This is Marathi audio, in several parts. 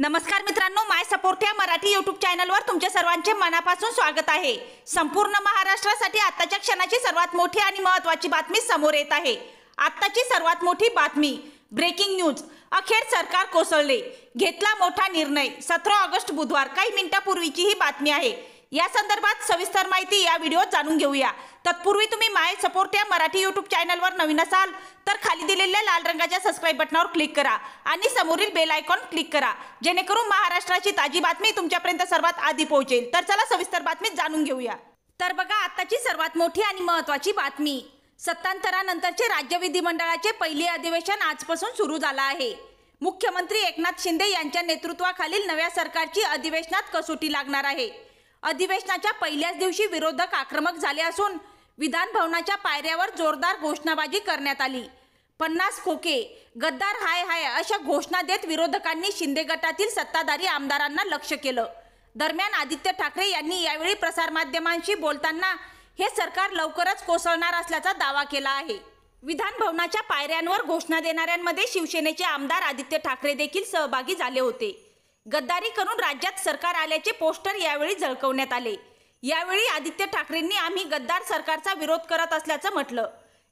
नमस्कार मित्रांनो माय सपोर्ट या मराठी यूट्यूब चॅनलवर तुमच्या सर्वांचे मनापासून स्वागत आहे संपूर्ण महाराष्ट्रासाठी आत्ताच्या क्षणाची सर्वात मोठी आणि महत्त्वाची बातमी समोर येत आहे आत्ताची सर्वात मोठी बातमी ब्रेकिंग न्यूज अखेर सरकार कोसळले घेतला मोठा निर्णय सतरा ऑगस्ट बुधवार काही मिनिटांपूर्वीची ही बातमी आहे या संदर्भात सविस्तर माहिती या व्हिडिओत जाणून घेऊया तत्पूर्वी तुम्ही माय सपोर्ट या मराठी यूट्यूब चॅनलवर नवीन असाल तर खाली दिलेल्या लाल रंगाच्या सबस्क्राईब बटनावर क्लिक करा आणि समोरील बेल आयकॉन क्लिक करा जेणेकरून महाराष्ट्राची ताजी बातमी तुमच्यापर्यंत सर्वात आधी पोहोचेल तर चला सविस्तर बातमी जाणून घेऊया तर बघा आताची सर्वात मोठी आणि महत्त्वाची बातमी सत्तांतरानंतरचे राज्य विधिमंडळाचे पहिले अधिवेशन आजपासून सुरू झालं आहे मुख्यमंत्री एकनाथ शिंदे यांच्या नेतृत्वाखालील नव्या सरकारची अधिवेशनात कसोटी लागणार आहे अधिवेशनाच्या पहिल्याच दिवशी विरोधक आक्रमक झाले असून विधानभवनाच्या पायऱ्यावर जोरदार घोषणाबाजी करण्यात आली पन्नास खोके गद्दार हाय हाय अशा घोषणा देत विरोधकांनी शिंदे गटातील सत्ताधारी आमदारांना लक्ष केलं दरम्यान आदित्य ठाकरे यांनी यावेळी प्रसारमाध्यमांशी बोलताना हे सरकार लवकरच कोसळणार असल्याचा दावा केला आहे विधानभवनाच्या पायऱ्यांवर घोषणा देणाऱ्यांमध्ये शिवसेनेचे आमदार आदित्य ठाकरे देखील सहभागी झाले होते गद्दारी करून राज्यात सरकार आल्याचे पोस्टर यावेळी झळकवण्यात आले यावेळी आदित्य ठाकरेंनी आम्ही गद्दार सरकारचा विरोध करत असल्याचं म्हटलं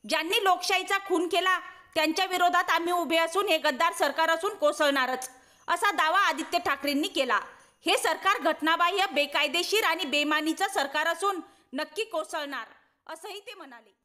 ज्यांनी लोकशाहीचा खून केला त्यांच्या विरोधात आम्ही उभे असून हे गद्दार सरकार असून कोसळणारच असा दावा आदित्य ठाकरेंनी केला हे सरकार घटनाबाह्य बेकायदेशीर आणि बेमानीचं सरकार असून नक्की कोसळणार असंही ते म्हणाले